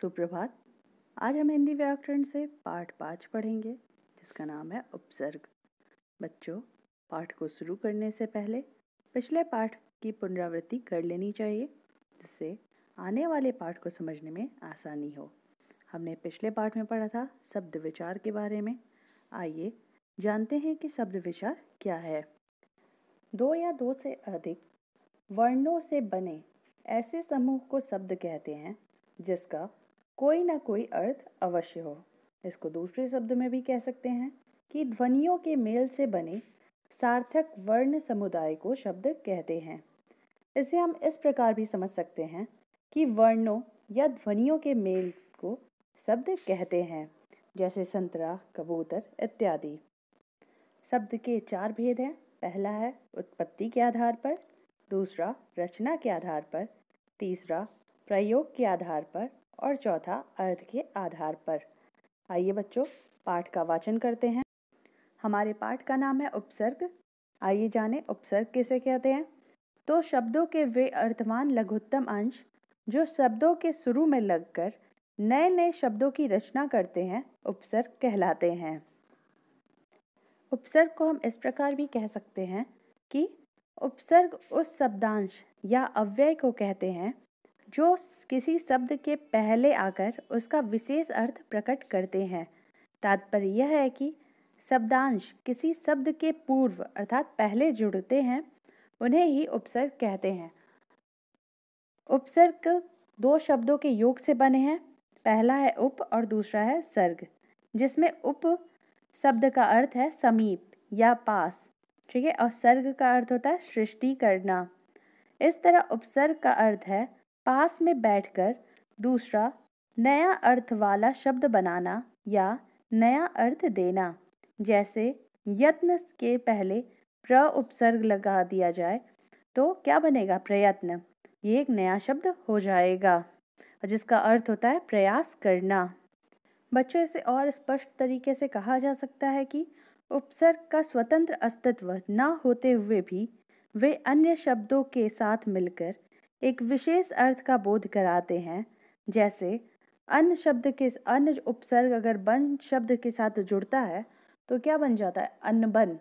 सुप्रभात आज हम हिंदी व्याकरण से पाठ पाँच पढ़ेंगे जिसका नाम है उपसर्ग बच्चों पाठ को शुरू करने से पहले पिछले पाठ की पुनरावृत्ति कर लेनी चाहिए जिससे आने वाले पाठ को समझने में आसानी हो हमने पिछले पाठ में पढ़ा था शब्द विचार के बारे में आइए जानते हैं कि शब्द विचार क्या है दो या दो से अधिक वर्णों से बने ऐसे समूह को शब्द कहते हैं जिसका कोई ना कोई अर्थ अवश्य हो इसको दूसरे शब्द में भी कह सकते हैं कि ध्वनियों के मेल से बने सार्थक वर्ण समुदाय को शब्द कहते हैं इसे हम इस प्रकार भी समझ सकते हैं कि वर्णों या ध्वनियों के मेल को शब्द कहते हैं जैसे संतरा कबूतर इत्यादि शब्द के चार भेद हैं पहला है उत्पत्ति के आधार पर दूसरा रचना के आधार पर तीसरा प्रयोग के आधार पर और चौथा अर्थ के आधार पर आइए बच्चों पाठ का वाचन करते हैं हमारे पाठ का नाम है उपसर्ग आइए जाने उपसर्ग किसे कहते हैं तो शब्दों के वे अर्थवान लघुत्तम अंश जो शब्दों के शुरू में लगकर नए नए शब्दों की रचना करते हैं उपसर्ग कहलाते हैं उपसर्ग को हम इस प्रकार भी कह सकते हैं कि उपसर्ग उस शब्दांश या अव्यय को कहते हैं जो किसी शब्द के पहले आकर उसका विशेष अर्थ प्रकट करते हैं तात्पर्य यह है कि शब्दांश किसी शब्द के पूर्व अर्थात पहले जुड़ते हैं उन्हें ही उपसर्ग कहते हैं उपसर्ग दो शब्दों के योग से बने हैं पहला है उप और दूसरा है सर्ग जिसमें उप शब्द का अर्थ है समीप या पास ठीक है और सर्ग का अर्थ होता है सृष्टि करना इस तरह उपसर्ग का अर्थ है पास में बैठकर दूसरा नया अर्थ वाला शब्द बनाना या नया अर्थ देना जैसे यत्न के पहले प्र उपसर्ग लगा दिया जाए तो क्या बनेगा प्रयत्न ये एक नया शब्द हो जाएगा और जिसका अर्थ होता है प्रयास करना बच्चों इसे और स्पष्ट तरीके से कहा जा सकता है कि उपसर्ग का स्वतंत्र अस्तित्व न होते हुए भी वे अन्य शब्दों के साथ मिलकर एक विशेष अर्थ का बोध कराते हैं जैसे अन्य शब्द के अन्य उपसर्ग अगर बन शब्द के साथ जुड़ता है तो क्या बन जाता है अन्नबन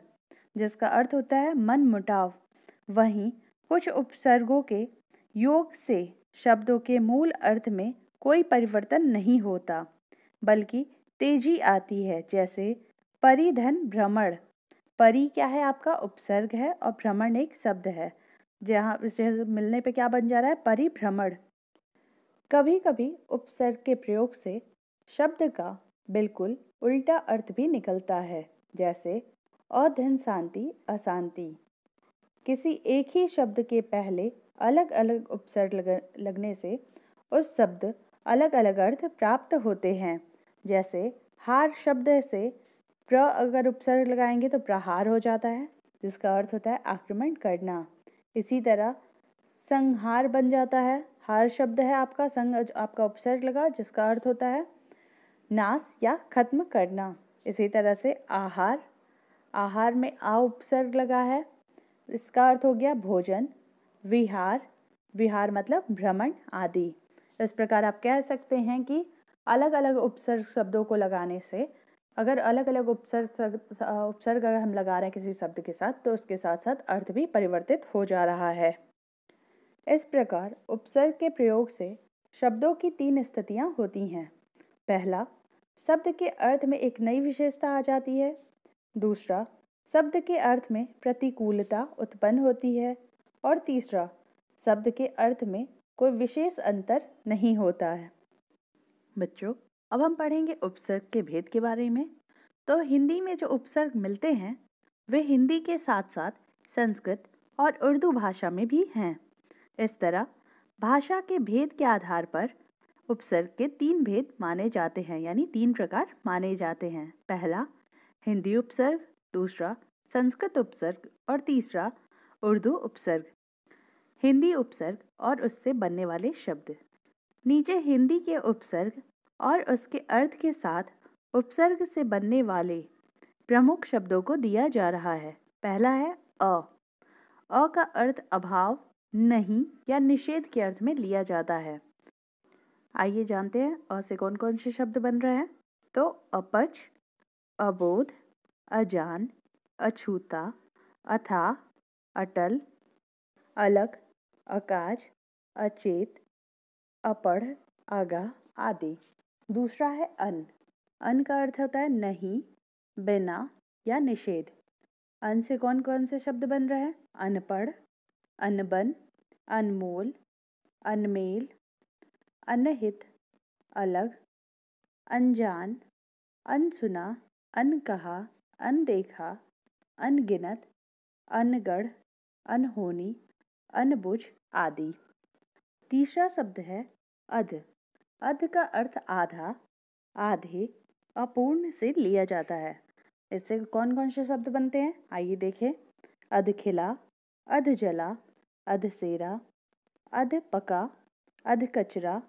जिसका अर्थ होता है मन मुटाव वहीं कुछ उपसर्गों के योग से शब्दों के मूल अर्थ में कोई परिवर्तन नहीं होता बल्कि तेजी आती है जैसे परिधन भ्रमण परी क्या है आपका उपसर्ग है और भ्रमण एक शब्द है जहाँ से मिलने पे क्या बन जा रहा है परिभ्रमण कभी कभी उपसर्ग के प्रयोग से शब्द का बिल्कुल उल्टा अर्थ भी निकलता है जैसे अधन शांति अशांति किसी एक ही शब्द के पहले अलग अलग उपसर्ग लगने से उस शब्द अलग अलग अर्थ प्राप्त होते हैं जैसे हार शब्द से प्र अगर उपसर्ग लगाएंगे तो प्रहार हो जाता है जिसका अर्थ होता है आक्रमण करना इसी तरह संहार बन जाता है हार शब्द है आपका संग आपका उपसर्ग लगा जिसका अर्थ होता है नाश या खत्म करना इसी तरह से आहार आहार में आ उपसर्ग लगा है इसका अर्थ हो गया भोजन विहार विहार मतलब भ्रमण आदि इस प्रकार आप कह सकते हैं कि अलग अलग उपसर्ग शब्दों को लगाने से अगर अलग अलग उपसर्ग उपसर्ग अगर हम लगा रहे हैं किसी शब्द के साथ तो उसके साथ साथ अर्थ भी परिवर्तित हो जा रहा है इस प्रकार उपसर्ग के प्रयोग से शब्दों की तीन स्थितियाँ होती हैं पहला शब्द के अर्थ में एक नई विशेषता आ जाती है दूसरा शब्द के अर्थ में प्रतिकूलता उत्पन्न होती है और तीसरा शब्द के अर्थ में कोई विशेष अंतर नहीं होता है बच्चों अब हम पढ़ेंगे उपसर्ग के भेद के बारे में तो हिंदी में जो उपसर्ग मिलते हैं वे हिंदी के साथ साथ संस्कृत और उर्दू भाषा में भी हैं इस तरह भाषा के भेद के आधार पर उपसर्ग के तीन भेद माने जाते हैं यानी तीन प्रकार माने जाते हैं पहला हिंदी उपसर्ग दूसरा संस्कृत उपसर्ग और तीसरा उर्दू उपसर्ग हिंदी उपसर्ग और उससे बनने वाले शब्द नीचे हिंदी के उपसर्ग और उसके अर्थ के साथ उपसर्ग से बनने वाले प्रमुख शब्दों को दिया जा रहा है पहला है अ अ का अर्थ अभाव नहीं या निषेध के अर्थ में लिया जाता है आइए जानते हैं अ से कौन कौन से शब्द बन रहे हैं तो अपच अबोध अजान अछूता अथा अटल अलग अकाज अचेत अपढ़ आगा आदि दूसरा है अन अन का अर्थ होता है नहीं बिना या निषेध अन से कौन कौन से शब्द बन रहे हैं अनपढ़ अनबन अनमोल अनमेल अनहित अलग अनजान अनसुना अनकहा अनदेखा अनगिनत अनगढ़ अनहोनी अनबुझ आदि तीसरा शब्द है अध अध का अर्थ आधा आधे अपूर्ण से लिया जाता है इससे कौन कौन से शब्द बनते हैं आइए देखें अध खिला अध जला अध सेरा अध पका अध कचरा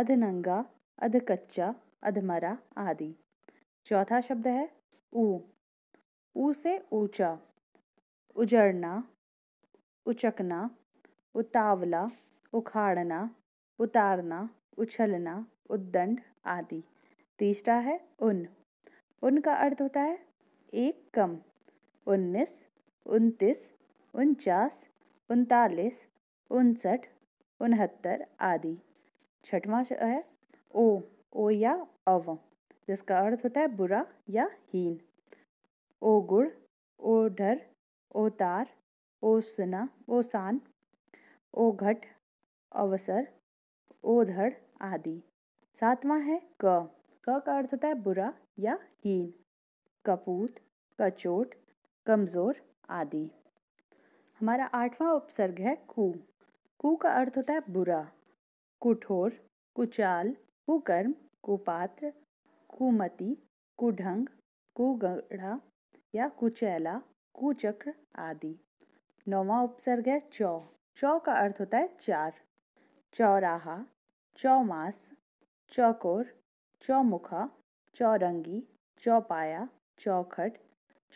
अध नंगा अध कच्चा अधमरा आदि चौथा शब्द है ऊ ऊ से ऊंचा उजड़ना उचकना उतावला उखाड़ना उतारना उछलना उद्दंड आदि तीसरा है उन उन का अर्थ होता है एक कम उन्नीस उनतीस उनचास उनतालीस उनसठ उनहत्तर आदि छठवां है ओ ओ या अव जिसका अर्थ होता है बुरा या हीन ओ गुड़ ओ ढर ओ तार ओ सना ओ सान ओ घट अवसर ओधड़ आदि सातवां है क क का अर्थ होता है बुरा या हीन कपूत कचोट कमज़ोर आदि हमारा आठवां उपसर्ग है कु कु का अर्थ होता है बुरा कुठोर कुचाल कुकर्म कुपात्र कुमति कुढंग कुगढ़ा या कुचैला कुचक्र आदि नौवां उपसर्ग है चौ चौ का अर्थ होता है चार चौराहा चौमास चौकोर चौमुखा चौरंगी चौपाया चौखट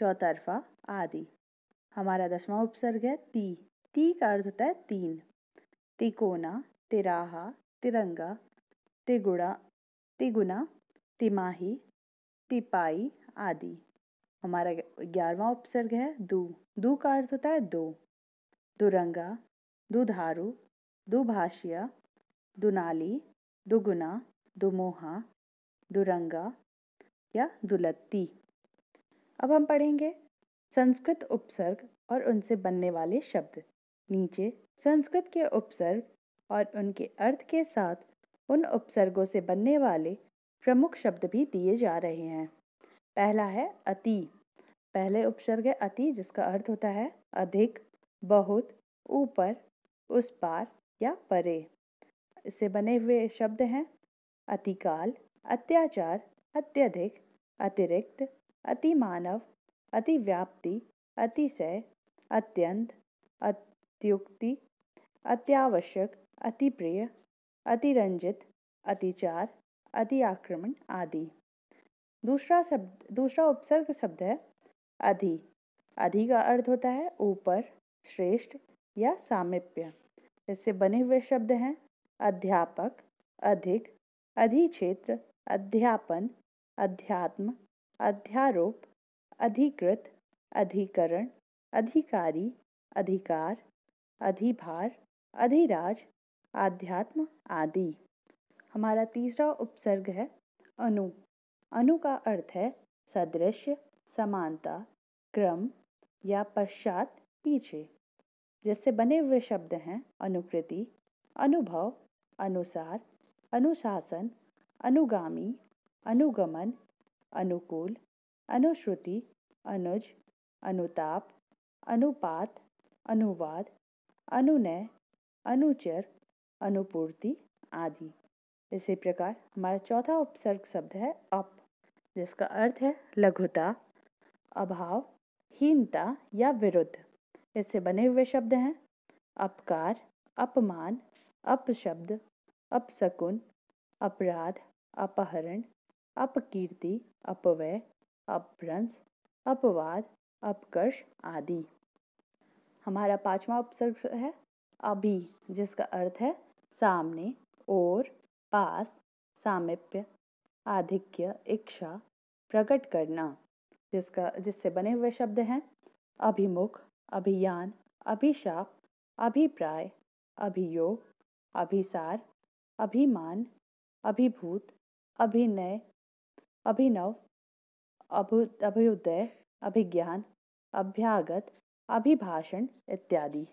चौतरफा आदि हमारा दसवां उपसर्ग है ती ती का अर्थ होता है तीन तिकोना तिराहा तिरंगा तिगुड़ा तिगुना तिमाही तिपाई आदि हमारा ग्यारहवा उपसर्ग है दू दू का अर्थ होता है दो दुरंगा दुधारू दुभाषिया दुनाली दुगुना दुमोहा दुरंगा या दुलत्ती अब हम पढ़ेंगे संस्कृत उपसर्ग और उनसे बनने वाले शब्द नीचे संस्कृत के उपसर्ग और उनके अर्थ के साथ उन उपसर्गों से बनने वाले प्रमुख शब्द भी दिए जा रहे हैं पहला है अति पहले उपसर्ग है अति जिसका अर्थ होता है अधिक बहुत ऊपर उस पार या परे से बने हुए शब्द हैं अतिकाल अत्याचार अत्यधिक अतिरिक्त अतिमानव अतिव्याप्ति अतिशय अत्यंत अत्युक्ति अत्यावश्यक अतिप्रिय अतिरंजित अतिचार अति आक्रमण आदि दूसरा शब्द दूसरा उपसर्ग शब्द है अधि अधि का अर्थ होता है ऊपर श्रेष्ठ या सामिप्य इससे बने हुए शब्द हैं अध्यापक अधिक अधिक्षेत्र अध्यापन अध्यात्म अध्यारोप अधिकृत अधिकरण अधिकारी अधिकार अधिभार अधिराज आध्यात्म आदि हमारा तीसरा उपसर्ग है अनु अनु का अर्थ है सदृश समानता क्रम या पश्चात पीछे जिससे बने हुए शब्द हैं अनुकृति अनुभव अनुसार अनुशासन अनुगामी अनुगमन अनुकूल अनुश्रुति अनुज अनुताप अनुपात अनुवाद अनुनय अनुचर अनुपूर्ति आदि इसी प्रकार हमारा चौथा उपसर्ग शब्द है अप जिसका अर्थ है लघुता अभाव हीनता या विरुद्ध इससे बने हुए शब्द हैं अपकार अपमान अपशब्द अपशकुन अपराध अपहरण अपकीर्ति अपव्यय अपभ्रंश अपवाद अपकर्ष आदि हमारा पांचवा उपसर्ग है अभी जिसका अर्थ है सामने और पास सामिप्य आधिक्य इच्छा प्रकट करना जिसका जिससे बने हुए शब्द हैं अभिमुख अभियान अभिशाप अभिप्राय अभियोग अभिसार अभिमान अभिभूत अभिनय अभिनव अभु अभ्युदय अभिज्ञान अभ्यागत अभिभाषण इत्यादि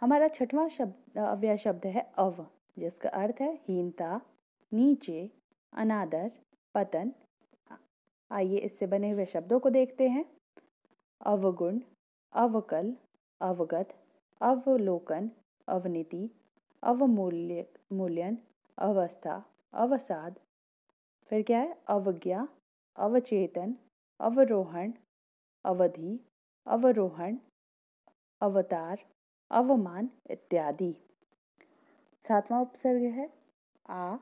हमारा छठवां शब्द अव्यय शब्द है अव जिसका अर्थ है हीनता नीचे अनादर पतन आइए इससे बने हुए शब्दों को देखते हैं अवगुण अवकल अवगत अवलोकन अवनीति अवमूल्य मूल्यन अवस्था अवसाद फिर क्या है अवज्ञा अवचेतन अवरोहण अवधि अवरोहण अवतार अवमान इत्यादि सातवां उपसर्ग है आ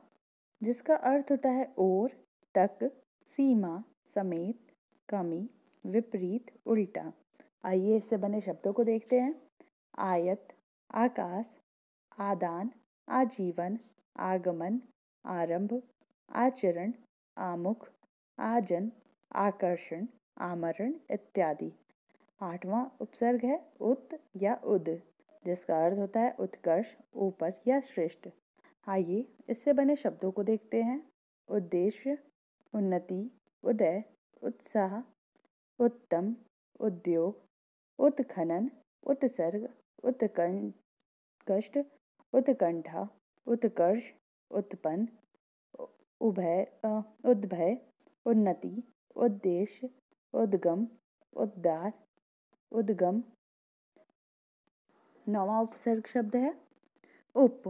जिसका अर्थ होता है और तक सीमा समेत कमी विपरीत उल्टा आइए इससे बने शब्दों को देखते हैं आयत आकाश आदान आजीवन आगमन आरंभ आचरण आमुख आजन आकर्षण आमरण इत्यादि आठवां उपसर्ग है उत या उद जिसका अर्थ होता है उत्कर्ष ऊपर या श्रेष्ठ आइए इससे बने शब्दों को देखते हैं उद्देश्य उन्नति उदय उत्साह उत्तम उद्योग उत्खनन उत्सर्ग उत्कष्ट कष्ट उत्कंठा उत्कर्ष उत्पन्न उभय उद्भय उन्नति उद्देश्य उद्गम उद्दार उद्गम नौवा उपसर्ग शब्द है उप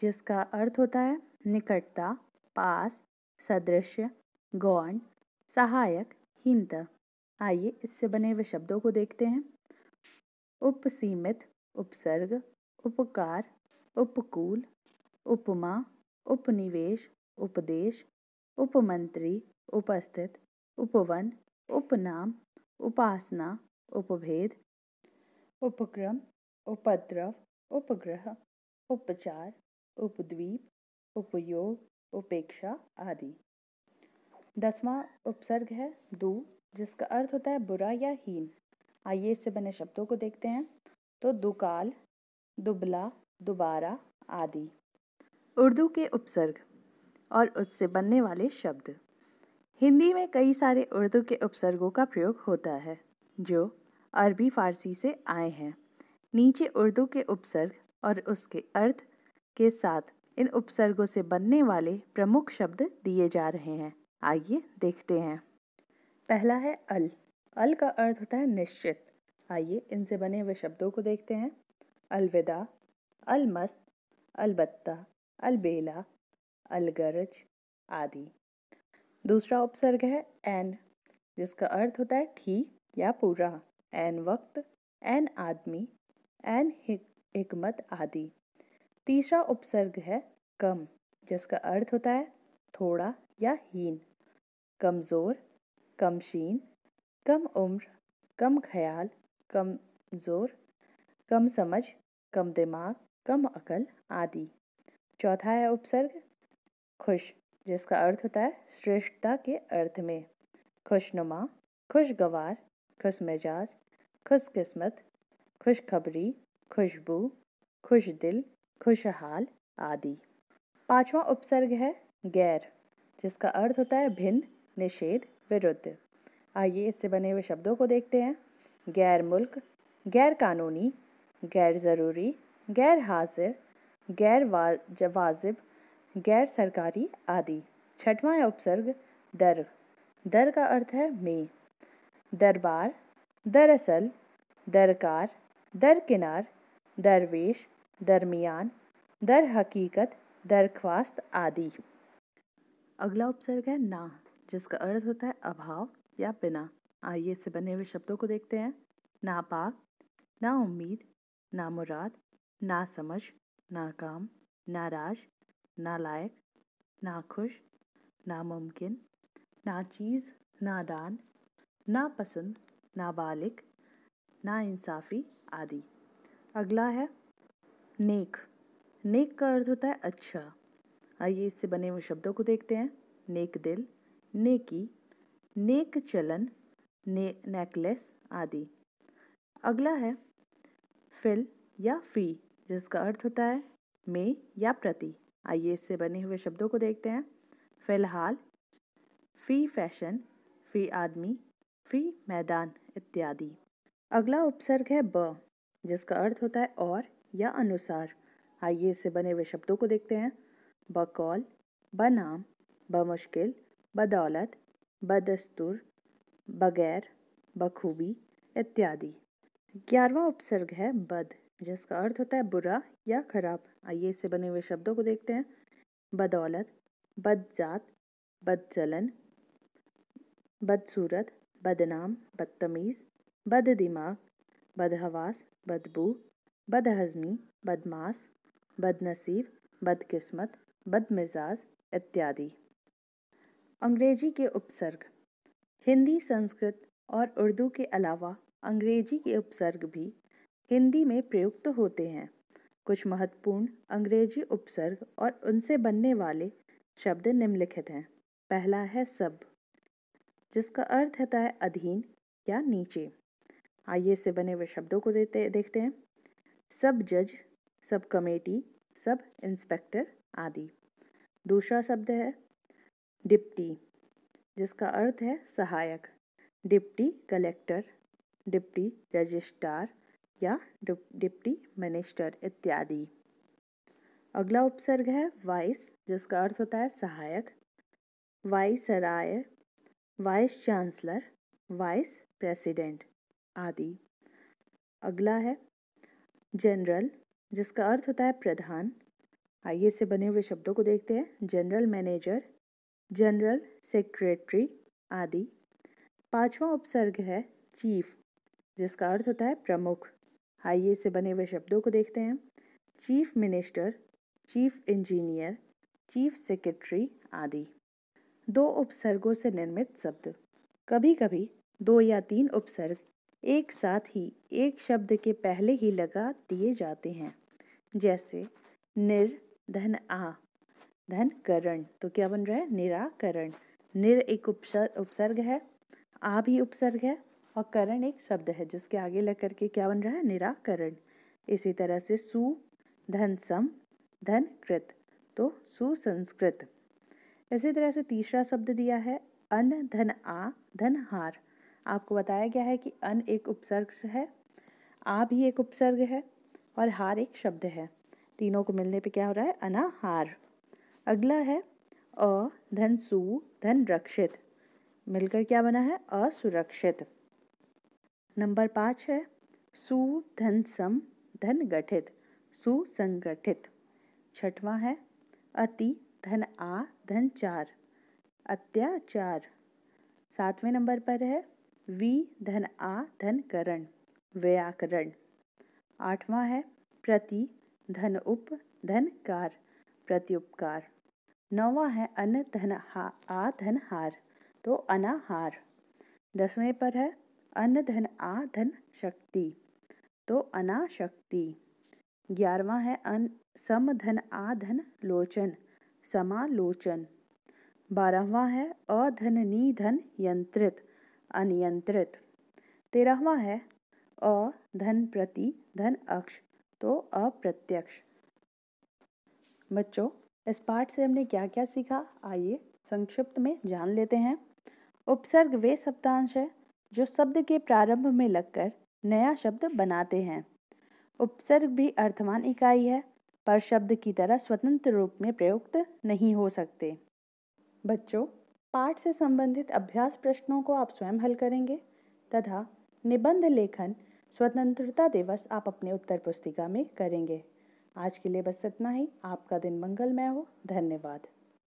जिसका अर्थ होता है निकटता पास सदृश गौण सहायक हिंत आइए इससे बने हुए शब्दों को देखते हैं उपसीमित उपसर्ग उपकार उपकूल उपमा उपनिवेश उपदेश उपमंत्री उपस्थित उपवन उपनाम उपासना उपभेद उपक्रम उपद्रव उपग्रह उपचार उपद्वीप उपयोग उपेक्षा आदि दसवां उपसर्ग है दू जिसका अर्थ होता है बुरा या हीन आइए इससे बने शब्दों को देखते हैं तो दुकाल दुबला दोबारा आदि उर्दू के उपसर्ग और उससे बनने वाले शब्द हिंदी में कई सारे उर्दू के उपसर्गों का प्रयोग होता है जो अरबी फारसी से आए हैं नीचे उर्दू के उपसर्ग और उसके अर्थ के साथ इन उपसर्गों से बनने वाले प्रमुख शब्द दिए जा रहे हैं आइए देखते हैं पहला है अल अल का अर्थ होता है निश्चित आइए इनसे बने हुए शब्दों को देखते हैं अलविदा अलमस्त अलबत्ता अलबेला अलगरज आदि दूसरा उपसर्ग है एन जिसका अर्थ होता है ठीक या पूरा एन वक्त एन आदमी एन हिकमत आदि तीसरा उपसर्ग है कम जिसका अर्थ होता है थोड़ा या हीन कमज़ोर कम शीन कम उम्र कम ख्याल कम जोर कम समझ कम दिमाग कम अकल आदि चौथा है उपसर्ग खुश जिसका अर्थ होता है श्रेष्ठता के अर्थ में खुशनुमा खुशगवार खुश मिजाज खुशकिस्मत खुशखबरी खुशबू खुश दिल खुशहाल आदि पांचवा उपसर्ग है गैर जिसका अर्थ होता है भिन्न निषेध विरुद्ध आइए इससे बने हुए शब्दों को देखते हैं गैर मुल्क गैर कानूनी गैर ज़रूरी गैर हाजिर गैर वाजिब गैर सरकारी आदि छठवां उपसर्ग दर दर का अर्थ है में दरबार दरअसल दरकार दरकिनार दरवेश दरमियान दर हकीकत दरख्वास्त आदि अगला उपसर्ग है ना जिसका अर्थ होता है अभाव या बिना आइए इससे बने हुए शब्दों को देखते हैं नापाक ना उम्मीद ना मुराद ना समझ ना ना नाराज ना दान ना पसंद ना नापसंद ना इंसाफी आदि अगला है नेक नेक का अर्थ होता है अच्छा आइए इससे बने हुए शब्दों को देखते हैं नेक दिल नेकी नेक चलन ने नेकलेस आदि अगला है फिल या फी जिसका अर्थ होता है में या प्रति आइए इससे बने हुए शब्दों को देखते हैं फिलहाल फी फैशन फी आदमी फी मैदान इत्यादि अगला उपसर्ग है ब जिसका अर्थ होता है और या अनुसार आइए इससे बने हुए शब्दों को देखते हैं बकौल बनाम बमुश्किल बदौलत बदस्तूर बगैर बखूबी इत्यादि ग्यारहवा उपसर्ग है बद जिसका अर्थ होता है बुरा या खराब आइए इससे बने हुए शब्दों को देखते हैं बदौलत बदजात बदचलन बदसूरत बदनाम बदतमीज़ बद दिमाग बदहवास बदबू बदहजमी बदमाश बदनसीब बदकिस्मत बदमिजाज इत्यादि अंग्रेजी के उपसर्ग हिंदी संस्कृत और उर्दू के अलावा अंग्रेजी के उपसर्ग भी हिंदी में प्रयुक्त होते हैं कुछ महत्वपूर्ण अंग्रेजी उपसर्ग और उनसे बनने वाले शब्द निम्नलिखित हैं पहला है सब जिसका अर्थ होता है अधीन या नीचे आइए से बने हुए शब्दों को देते देखते हैं सब जज सब कमेटी सब इंस्पेक्टर आदि दूसरा शब्द है डिप्टी जिसका अर्थ है सहायक डिप्टी कलेक्टर डिप्टी रजिस्ट्रार या डिप्टी मिनिस्टर इत्यादि अगला उपसर्ग है वाइस जिसका अर्थ होता है सहायक viceroy vice chancellor vice president आदि अगला है जनरल जिसका अर्थ होता है प्रधान आइए से बने हुए शब्दों को देखते हैं जनरल मैनेजर जनरल सेक्रेटरी आदि पांचवा उपसर्ग है चीफ जिसका अर्थ होता है प्रमुख आइए से बने हुए शब्दों को देखते हैं chief minister chief engineer chief secretary आदि दो उपसर्गों से निर्मित शब्द कभी कभी दो या तीन उपसर्ग एक साथ ही एक शब्द के पहले ही लगा दिए जाते हैं जैसे निर धन आ धन करण तो क्या बन रहा है निराकरण निर एक उपसर्ग उपसर्ग है आ भी उपसर्ग है और करण एक शब्द है जिसके आगे लग करके क्या बन रहा है निराकरण इसी तरह से सु धन सम धन कृत तो सुसंस्कृत इसी तरह से तीसरा शब्द दिया है अन धन आ धन हार आपको बताया गया है कि अन एक उपसर्ग है आ भी एक उपसर्ग है और हार एक शब्द है तीनों को मिलने पे क्या हो रहा है अनाहार अगला है अ धन सु धन रक्षित मिलकर क्या बना है असुरक्षित नंबर पाँच है सु धन सम धन गठित सुसंगठित छठवां है अति धन आ धन चार अत्याचार सातवें नंबर पर है वी धन आ धन करण व्याकरण आठवां है प्रति धन उप धन कार प्रत्युपकार नौवा है अन धन हा आ धन हार तो अनाहार दसवें पर है अन धन आ धन शक्ति तो अनाशक्ति ग्यारहवा है अन सम धन आ धन लोचन समालोचन बारहवा है अधन नी धन यंत्रित अनियंत्रित तेरहवा है अ धन प्रति धन अक्ष तो अप्रत्यक्ष बच्चों इस पाठ से हमने क्या क्या सीखा आइए संक्षिप्त में जान लेते हैं उपसर्ग वे शब्दांश है जो शब्द के प्रारंभ में लगकर नया शब्द बनाते हैं उपसर्ग भी अर्थमान इकाई है पर शब्द की तरह स्वतंत्र रूप में प्रयुक्त नहीं हो सकते बच्चों पाठ से संबंधित अभ्यास प्रश्नों को आप स्वयं हल करेंगे तथा निबंध लेखन स्वतंत्रता दिवस आप अपने उत्तर पुस्तिका में करेंगे आज के लिए बस इतना ही आपका दिन मंगलमय हो धन्यवाद